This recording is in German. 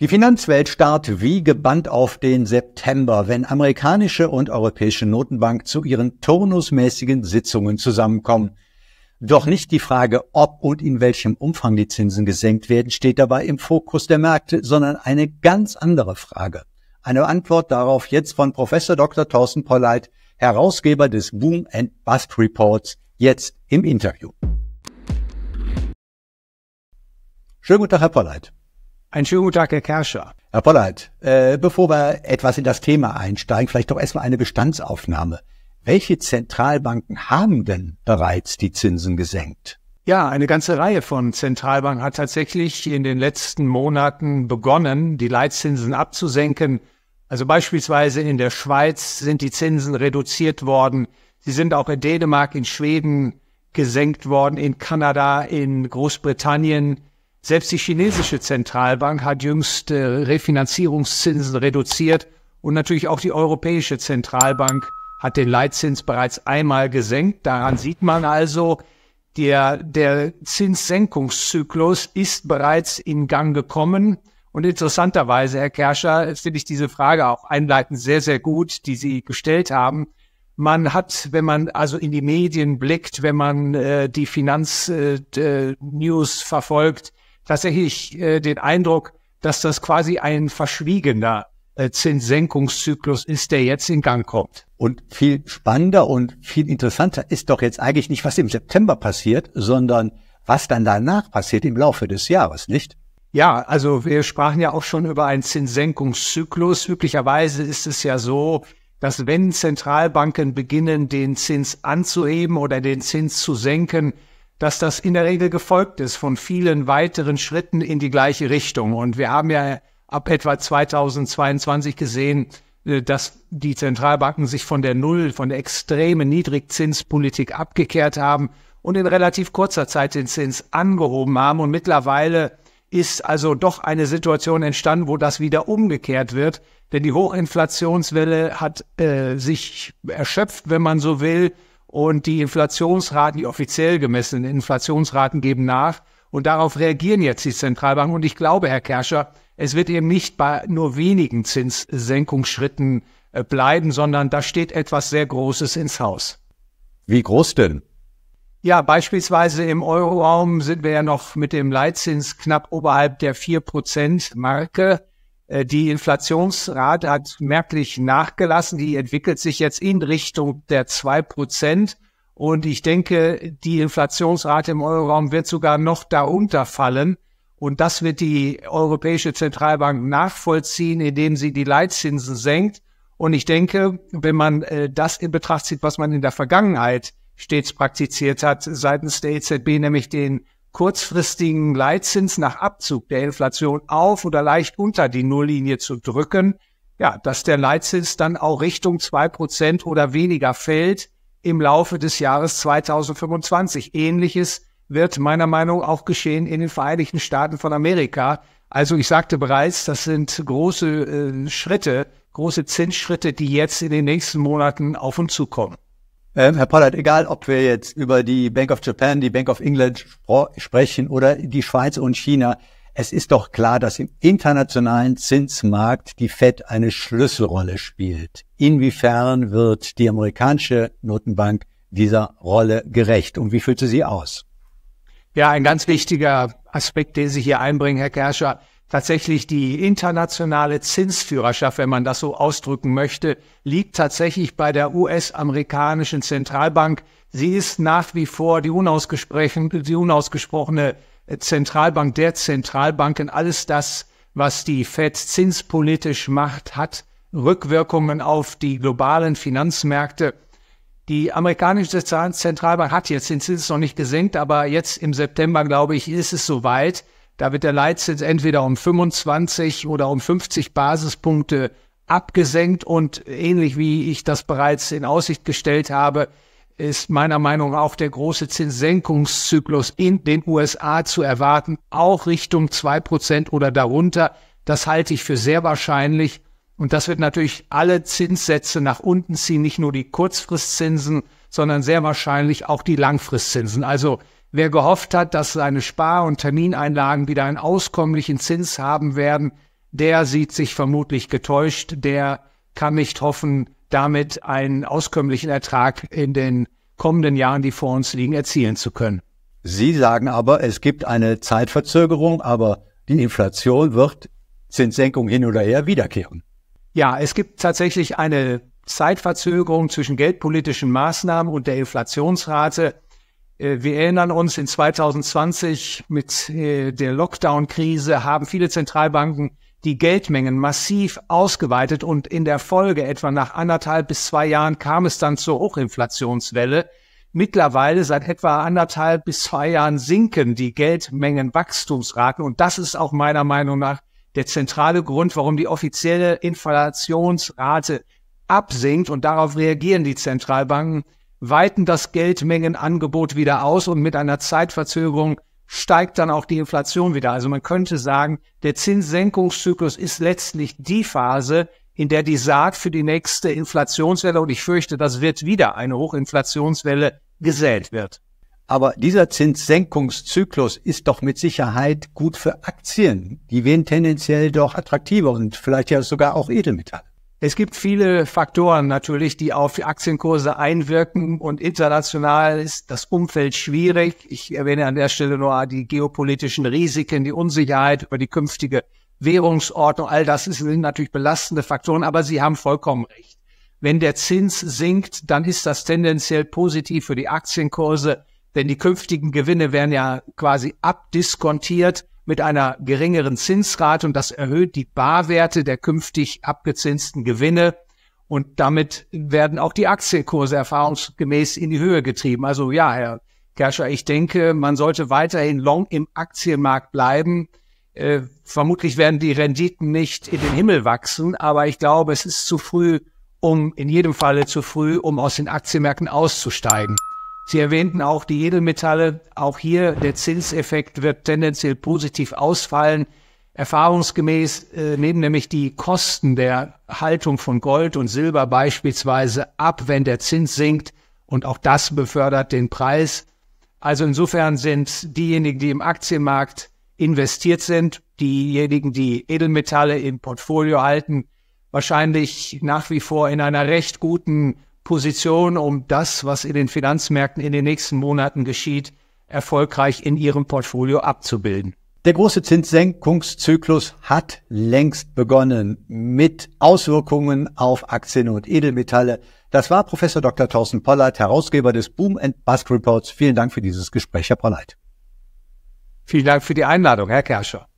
Die Finanzwelt starrt wie gebannt auf den September, wenn amerikanische und europäische Notenbank zu ihren turnusmäßigen Sitzungen zusammenkommen. Doch nicht die Frage, ob und in welchem Umfang die Zinsen gesenkt werden, steht dabei im Fokus der Märkte, sondern eine ganz andere Frage. Eine Antwort darauf jetzt von Professor Dr. Thorsten Polleit, Herausgeber des Boom and Bust Reports, jetzt im Interview. Schönen guten Tag, Herr Polleit. Ein schönen guten Tag, Herr Kerscher. Herr Pollert, äh, bevor wir etwas in das Thema einsteigen, vielleicht doch erstmal eine Bestandsaufnahme. Welche Zentralbanken haben denn bereits die Zinsen gesenkt? Ja, eine ganze Reihe von Zentralbanken hat tatsächlich in den letzten Monaten begonnen, die Leitzinsen abzusenken. Also beispielsweise in der Schweiz sind die Zinsen reduziert worden. Sie sind auch in Dänemark, in Schweden gesenkt worden, in Kanada, in Großbritannien selbst die chinesische Zentralbank hat jüngst äh, Refinanzierungszinsen reduziert und natürlich auch die Europäische Zentralbank hat den Leitzins bereits einmal gesenkt. Daran sieht man also, der, der Zinssenkungszyklus ist bereits in Gang gekommen. Und interessanterweise, Herr Kerscher, finde ich diese Frage auch einleitend sehr, sehr gut, die Sie gestellt haben. Man hat, wenn man also in die Medien blickt, wenn man äh, die Finanznews äh, News verfolgt, tatsächlich äh, den Eindruck, dass das quasi ein verschwiegener äh, Zinssenkungszyklus ist, der jetzt in Gang kommt. Und viel spannender und viel interessanter ist doch jetzt eigentlich nicht, was im September passiert, sondern was dann danach passiert im Laufe des Jahres, nicht? Ja, also wir sprachen ja auch schon über einen Zinssenkungszyklus. Üblicherweise ist es ja so, dass wenn Zentralbanken beginnen, den Zins anzuheben oder den Zins zu senken, dass das in der Regel gefolgt ist von vielen weiteren Schritten in die gleiche Richtung. Und wir haben ja ab etwa 2022 gesehen, äh, dass die Zentralbanken sich von der Null, von der extremen Niedrigzinspolitik abgekehrt haben und in relativ kurzer Zeit den Zins angehoben haben. Und mittlerweile ist also doch eine Situation entstanden, wo das wieder umgekehrt wird. Denn die Hochinflationswelle hat äh, sich erschöpft, wenn man so will und die Inflationsraten, die offiziell gemessenen Inflationsraten geben nach. Und darauf reagieren jetzt die Zentralbanken. Und ich glaube, Herr Kerscher, es wird eben nicht bei nur wenigen Zinssenkungsschritten äh, bleiben, sondern da steht etwas sehr Großes ins Haus. Wie groß denn? Ja, beispielsweise im Euroraum sind wir ja noch mit dem Leitzins knapp oberhalb der 4%-Marke. Äh, die Inflationsrate hat merklich nachgelassen. Die entwickelt sich jetzt in Richtung der zwei Prozent. Und ich denke, die Inflationsrate im Euroraum wird sogar noch darunter fallen. Und das wird die Europäische Zentralbank nachvollziehen, indem sie die Leitzinsen senkt. Und ich denke, wenn man äh, das in Betracht zieht, was man in der Vergangenheit stets praktiziert hat seitens der EZB, nämlich den kurzfristigen Leitzins nach Abzug der Inflation auf oder leicht unter die Nulllinie zu drücken, ja, dass der Leitzins dann auch Richtung zwei Prozent oder weniger fällt im Laufe des Jahres 2025. Ähnliches wird meiner Meinung nach auch geschehen in den Vereinigten Staaten von Amerika. Also ich sagte bereits, das sind große äh, Schritte, große Zinsschritte, die jetzt in den nächsten Monaten auf uns zukommen. Ähm, Herr Pollard, egal ob wir jetzt über die Bank of Japan, die Bank of England sprechen oder die Schweiz und China, es ist doch klar, dass im internationalen Zinsmarkt die Fed eine Schlüsselrolle spielt. Inwiefern wird die amerikanische Notenbank dieser Rolle gerecht und wie füllt sie sie aus? Ja, ein ganz wichtiger Aspekt, den Sie hier einbringen, Herr Kerscher, tatsächlich die internationale Zinsführerschaft, wenn man das so ausdrücken möchte, liegt tatsächlich bei der US-amerikanischen Zentralbank. Sie ist nach wie vor die, unausgesprochene, die unausgesprochene äh, Zentralbank der Zentralbanken. Alles das, was die Fed zinspolitisch macht, hat Rückwirkungen auf die globalen Finanzmärkte. Die amerikanische Zentralbank hat jetzt den Zins noch nicht gesenkt, aber jetzt im September, glaube ich, ist es soweit. Da wird der Leitzins entweder um 25 oder um 50 Basispunkte abgesenkt und ähnlich wie ich das bereits in Aussicht gestellt habe, ist meiner Meinung nach auch der große Zinssenkungszyklus in den USA zu erwarten, auch Richtung zwei Prozent oder darunter. Das halte ich für sehr wahrscheinlich. Und das wird natürlich alle Zinssätze nach unten ziehen, nicht nur die Kurzfristzinsen, sondern sehr wahrscheinlich auch die Langfristzinsen. Also Wer gehofft hat, dass seine Spar- und Termineinlagen wieder einen auskömmlichen Zins haben werden, der sieht sich vermutlich getäuscht, der kann nicht hoffen, damit einen auskömmlichen Ertrag in den kommenden Jahren, die vor uns liegen, erzielen zu können. Sie sagen aber, es gibt eine Zeitverzögerung, aber die Inflation wird Zinssenkung hin oder her wiederkehren. Ja, es gibt tatsächlich eine Zeitverzögerung zwischen geldpolitischen Maßnahmen und der Inflationsrate. Äh, wir erinnern uns, in 2020 mit äh, der Lockdown-Krise haben viele Zentralbanken die Geldmengen massiv ausgeweitet und in der Folge etwa nach anderthalb bis zwei Jahren kam es dann zur Hochinflationswelle. Mittlerweile seit etwa anderthalb bis zwei Jahren sinken die Geldmengenwachstumsraten und das ist auch meiner Meinung nach der zentrale Grund, warum die offizielle Inflationsrate absinkt und darauf reagieren die Zentralbanken weiten das Geldmengenangebot wieder aus und mit einer Zeitverzögerung steigt dann auch die Inflation wieder. Also man könnte sagen, der Zinssenkungszyklus ist letztlich die Phase, in der die Saat für die nächste Inflationswelle, und ich fürchte, das wird wieder eine Hochinflationswelle, gesät wird. Aber dieser Zinssenkungszyklus ist doch mit Sicherheit gut für Aktien. Die werden tendenziell doch attraktiver und vielleicht ja sogar auch Edelmetall. Es gibt viele Faktoren natürlich, die auf die Aktienkurse einwirken und international ist das Umfeld schwierig. Ich erwähne an der Stelle nur die geopolitischen Risiken, die Unsicherheit über die künftige Währungsordnung. All das sind natürlich belastende Faktoren, aber Sie haben vollkommen recht. Wenn der Zins sinkt, dann ist das tendenziell positiv für die Aktienkurse, denn die künftigen Gewinne werden ja quasi abdiskontiert mit einer geringeren Zinsrate und das erhöht die Barwerte der künftig abgezinsten Gewinne. Und damit werden auch die Aktienkurse erfahrungsgemäß in die Höhe getrieben. Also ja, Herr Kerscher, ich denke, man sollte weiterhin long im Aktienmarkt bleiben. Äh, vermutlich werden die Renditen nicht in den Himmel wachsen, aber ich glaube, es ist zu früh, um in jedem Falle zu früh, um aus den Aktienmärkten auszusteigen. Sie erwähnten auch die Edelmetalle. Auch hier der Zinseffekt wird tendenziell positiv ausfallen. Erfahrungsgemäß äh, nehmen nämlich die Kosten der Haltung von Gold und Silber beispielsweise ab, wenn der Zins sinkt. Und auch das befördert den Preis. Also insofern sind diejenigen, die im Aktienmarkt investiert sind, diejenigen, die Edelmetalle im Portfolio halten, wahrscheinlich nach wie vor in einer recht guten Position, um das, was in den Finanzmärkten in den nächsten Monaten geschieht, erfolgreich in ihrem Portfolio abzubilden. Der große Zinssenkungszyklus hat längst begonnen mit Auswirkungen auf Aktien und Edelmetalle. Das war Professor Dr. Thorsten Polleit, Herausgeber des Boom and Bust Reports. Vielen Dank für dieses Gespräch, Herr Polleit. Vielen Dank für die Einladung, Herr Kerscher.